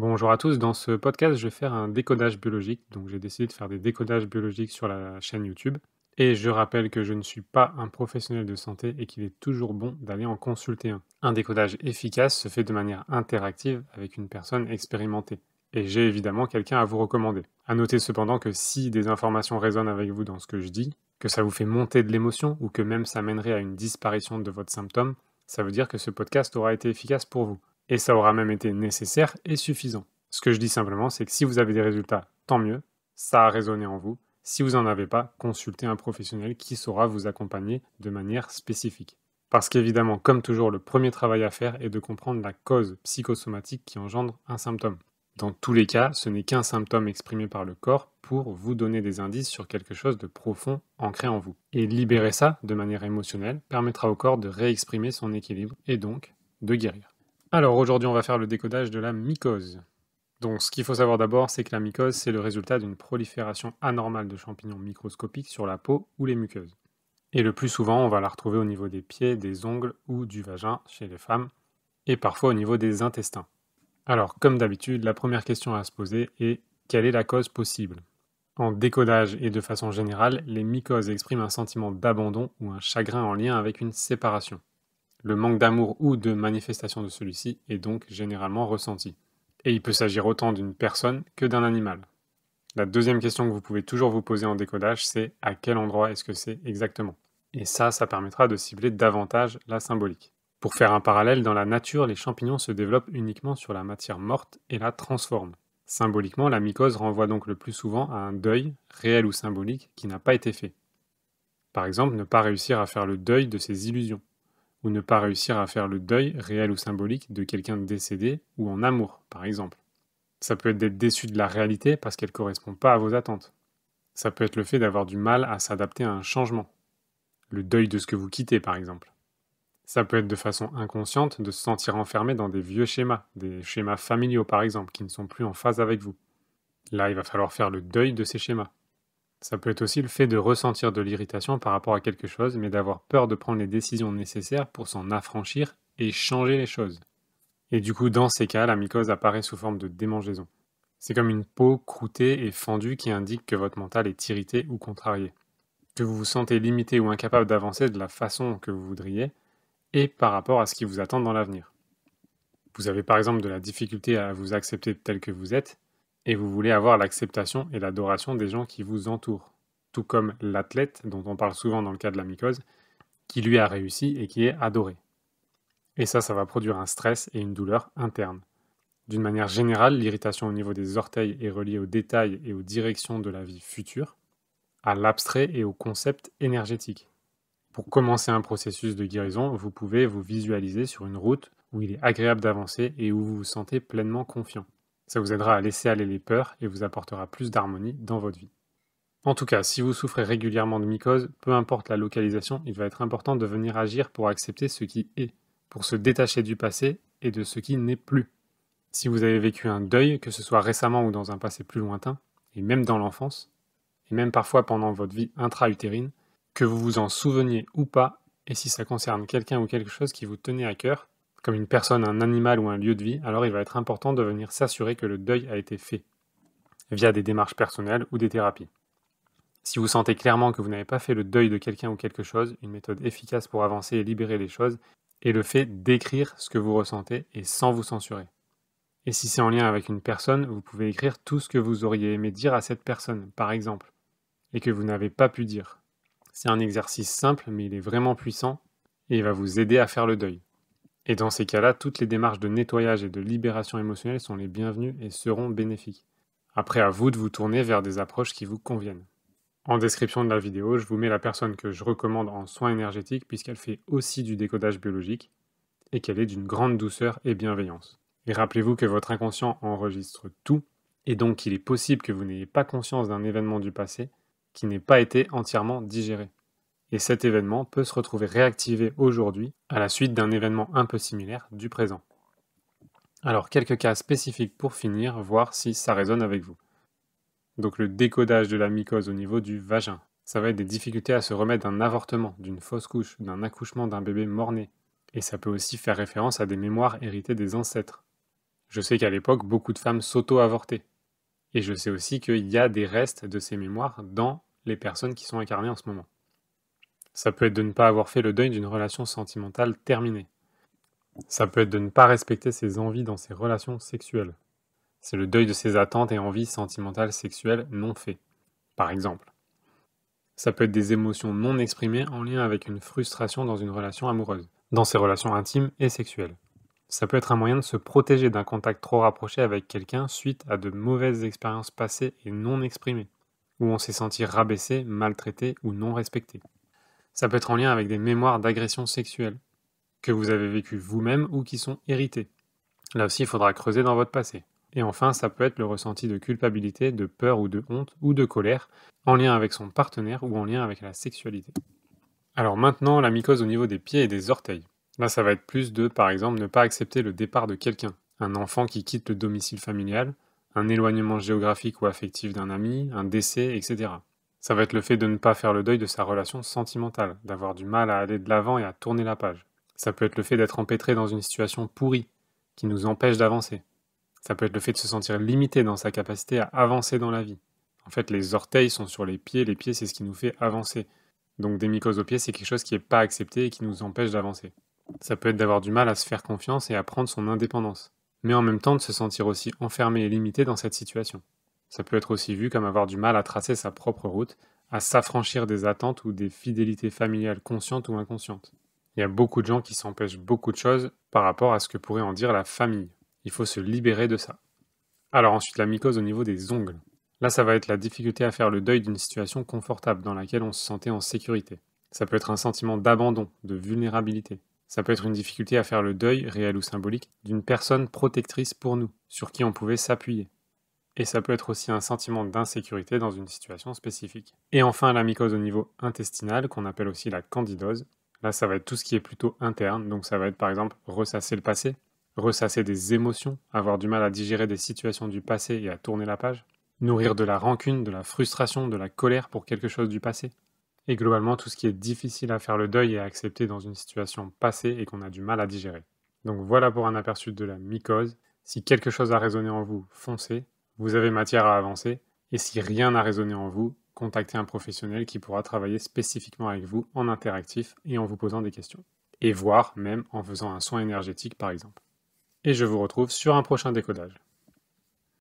Bonjour à tous, dans ce podcast je vais faire un décodage biologique, donc j'ai décidé de faire des décodages biologiques sur la chaîne YouTube. Et je rappelle que je ne suis pas un professionnel de santé et qu'il est toujours bon d'aller en consulter un. Un décodage efficace se fait de manière interactive avec une personne expérimentée. Et j'ai évidemment quelqu'un à vous recommander. À noter cependant que si des informations résonnent avec vous dans ce que je dis, que ça vous fait monter de l'émotion ou que même ça mènerait à une disparition de votre symptôme, ça veut dire que ce podcast aura été efficace pour vous et ça aura même été nécessaire et suffisant. Ce que je dis simplement, c'est que si vous avez des résultats, tant mieux, ça a résonné en vous. Si vous n'en avez pas, consultez un professionnel qui saura vous accompagner de manière spécifique. Parce qu'évidemment, comme toujours, le premier travail à faire est de comprendre la cause psychosomatique qui engendre un symptôme. Dans tous les cas, ce n'est qu'un symptôme exprimé par le corps pour vous donner des indices sur quelque chose de profond ancré en vous. Et libérer ça de manière émotionnelle permettra au corps de réexprimer son équilibre et donc de guérir. Alors aujourd'hui, on va faire le décodage de la mycose. Donc ce qu'il faut savoir d'abord, c'est que la mycose, c'est le résultat d'une prolifération anormale de champignons microscopiques sur la peau ou les muqueuses. Et le plus souvent, on va la retrouver au niveau des pieds, des ongles ou du vagin chez les femmes, et parfois au niveau des intestins. Alors comme d'habitude, la première question à se poser est quelle est la cause possible En décodage et de façon générale, les mycoses expriment un sentiment d'abandon ou un chagrin en lien avec une séparation le manque d'amour ou de manifestation de celui-ci est donc généralement ressenti. Et il peut s'agir autant d'une personne que d'un animal. La deuxième question que vous pouvez toujours vous poser en décodage, c'est à quel endroit est-ce que c'est exactement Et ça, ça permettra de cibler davantage la symbolique. Pour faire un parallèle, dans la nature, les champignons se développent uniquement sur la matière morte et la transforment. Symboliquement, la mycose renvoie donc le plus souvent à un deuil, réel ou symbolique, qui n'a pas été fait. Par exemple, ne pas réussir à faire le deuil de ses illusions ou ne pas réussir à faire le deuil, réel ou symbolique, de quelqu'un décédé, ou en amour, par exemple. Ça peut être d'être déçu de la réalité parce qu'elle ne correspond pas à vos attentes. Ça peut être le fait d'avoir du mal à s'adapter à un changement. Le deuil de ce que vous quittez, par exemple. Ça peut être de façon inconsciente de se sentir enfermé dans des vieux schémas, des schémas familiaux par exemple, qui ne sont plus en phase avec vous. Là, il va falloir faire le deuil de ces schémas. Ça peut être aussi le fait de ressentir de l'irritation par rapport à quelque chose, mais d'avoir peur de prendre les décisions nécessaires pour s'en affranchir et changer les choses. Et du coup, dans ces cas, la mycose apparaît sous forme de démangeaison. C'est comme une peau croûtée et fendue qui indique que votre mental est irrité ou contrarié, que vous vous sentez limité ou incapable d'avancer de la façon que vous voudriez, et par rapport à ce qui vous attend dans l'avenir. Vous avez par exemple de la difficulté à vous accepter tel que vous êtes, et vous voulez avoir l'acceptation et l'adoration des gens qui vous entourent, tout comme l'athlète dont on parle souvent dans le cas de la mycose, qui lui a réussi et qui est adoré. Et ça, ça va produire un stress et une douleur interne. D'une manière générale, l'irritation au niveau des orteils est reliée aux détails et aux directions de la vie future, à l'abstrait et au concept énergétique. Pour commencer un processus de guérison, vous pouvez vous visualiser sur une route où il est agréable d'avancer et où vous vous sentez pleinement confiant. Ça vous aidera à laisser aller les peurs et vous apportera plus d'harmonie dans votre vie. En tout cas, si vous souffrez régulièrement de mycose, peu importe la localisation, il va être important de venir agir pour accepter ce qui est, pour se détacher du passé et de ce qui n'est plus. Si vous avez vécu un deuil, que ce soit récemment ou dans un passé plus lointain, et même dans l'enfance, et même parfois pendant votre vie intra-utérine, que vous vous en souveniez ou pas, et si ça concerne quelqu'un ou quelque chose qui vous tenait à cœur, comme une personne, un animal ou un lieu de vie, alors il va être important de venir s'assurer que le deuil a été fait, via des démarches personnelles ou des thérapies. Si vous sentez clairement que vous n'avez pas fait le deuil de quelqu'un ou quelque chose, une méthode efficace pour avancer et libérer les choses est le fait d'écrire ce que vous ressentez et sans vous censurer. Et si c'est en lien avec une personne, vous pouvez écrire tout ce que vous auriez aimé dire à cette personne, par exemple, et que vous n'avez pas pu dire. C'est un exercice simple, mais il est vraiment puissant, et il va vous aider à faire le deuil. Et dans ces cas-là, toutes les démarches de nettoyage et de libération émotionnelle sont les bienvenues et seront bénéfiques. Après, à vous de vous tourner vers des approches qui vous conviennent. En description de la vidéo, je vous mets la personne que je recommande en soins énergétiques puisqu'elle fait aussi du décodage biologique et qu'elle est d'une grande douceur et bienveillance. Et rappelez-vous que votre inconscient enregistre tout et donc il est possible que vous n'ayez pas conscience d'un événement du passé qui n'ait pas été entièrement digéré et cet événement peut se retrouver réactivé aujourd'hui à la suite d'un événement un peu similaire du présent. Alors quelques cas spécifiques pour finir, voir si ça résonne avec vous. Donc le décodage de la mycose au niveau du vagin. Ça va être des difficultés à se remettre d'un avortement, d'une fausse couche, d'un accouchement d'un bébé mort-né. Et ça peut aussi faire référence à des mémoires héritées des ancêtres. Je sais qu'à l'époque, beaucoup de femmes s'auto-avortaient. Et je sais aussi qu'il y a des restes de ces mémoires dans les personnes qui sont incarnées en ce moment. Ça peut être de ne pas avoir fait le deuil d'une relation sentimentale terminée. Ça peut être de ne pas respecter ses envies dans ses relations sexuelles. C'est le deuil de ses attentes et envies sentimentales sexuelles non faites, par exemple. Ça peut être des émotions non exprimées en lien avec une frustration dans une relation amoureuse, dans ses relations intimes et sexuelles. Ça peut être un moyen de se protéger d'un contact trop rapproché avec quelqu'un suite à de mauvaises expériences passées et non exprimées, où on s'est senti rabaissé, maltraité ou non respecté. Ça peut être en lien avec des mémoires d'agression sexuelle que vous avez vécues vous-même ou qui sont héritées. Là aussi, il faudra creuser dans votre passé. Et enfin, ça peut être le ressenti de culpabilité, de peur ou de honte ou de colère en lien avec son partenaire ou en lien avec la sexualité. Alors maintenant, la mycose au niveau des pieds et des orteils. Là, ça va être plus de, par exemple, ne pas accepter le départ de quelqu'un. Un enfant qui quitte le domicile familial, un éloignement géographique ou affectif d'un ami, un décès, etc. Ça va être le fait de ne pas faire le deuil de sa relation sentimentale, d'avoir du mal à aller de l'avant et à tourner la page. Ça peut être le fait d'être empêtré dans une situation pourrie, qui nous empêche d'avancer. Ça peut être le fait de se sentir limité dans sa capacité à avancer dans la vie. En fait, les orteils sont sur les pieds, les pieds c'est ce qui nous fait avancer. Donc des mycoses aux pieds, c'est quelque chose qui n'est pas accepté et qui nous empêche d'avancer. Ça peut être d'avoir du mal à se faire confiance et à prendre son indépendance, mais en même temps de se sentir aussi enfermé et limité dans cette situation. Ça peut être aussi vu comme avoir du mal à tracer sa propre route, à s'affranchir des attentes ou des fidélités familiales conscientes ou inconscientes. Il y a beaucoup de gens qui s'empêchent beaucoup de choses par rapport à ce que pourrait en dire la famille. Il faut se libérer de ça. Alors ensuite la mycose au niveau des ongles. Là ça va être la difficulté à faire le deuil d'une situation confortable dans laquelle on se sentait en sécurité. Ça peut être un sentiment d'abandon, de vulnérabilité. Ça peut être une difficulté à faire le deuil, réel ou symbolique, d'une personne protectrice pour nous, sur qui on pouvait s'appuyer et ça peut être aussi un sentiment d'insécurité dans une situation spécifique. Et enfin, la mycose au niveau intestinal, qu'on appelle aussi la candidose. Là, ça va être tout ce qui est plutôt interne, donc ça va être par exemple ressasser le passé, ressasser des émotions, avoir du mal à digérer des situations du passé et à tourner la page, nourrir de la rancune, de la frustration, de la colère pour quelque chose du passé. Et globalement, tout ce qui est difficile à faire le deuil et à accepter dans une situation passée et qu'on a du mal à digérer. Donc voilà pour un aperçu de la mycose. Si quelque chose a résonné en vous, foncez. Vous avez matière à avancer, et si rien n'a résonné en vous, contactez un professionnel qui pourra travailler spécifiquement avec vous en interactif et en vous posant des questions. Et voire même en faisant un soin énergétique par exemple. Et je vous retrouve sur un prochain décodage.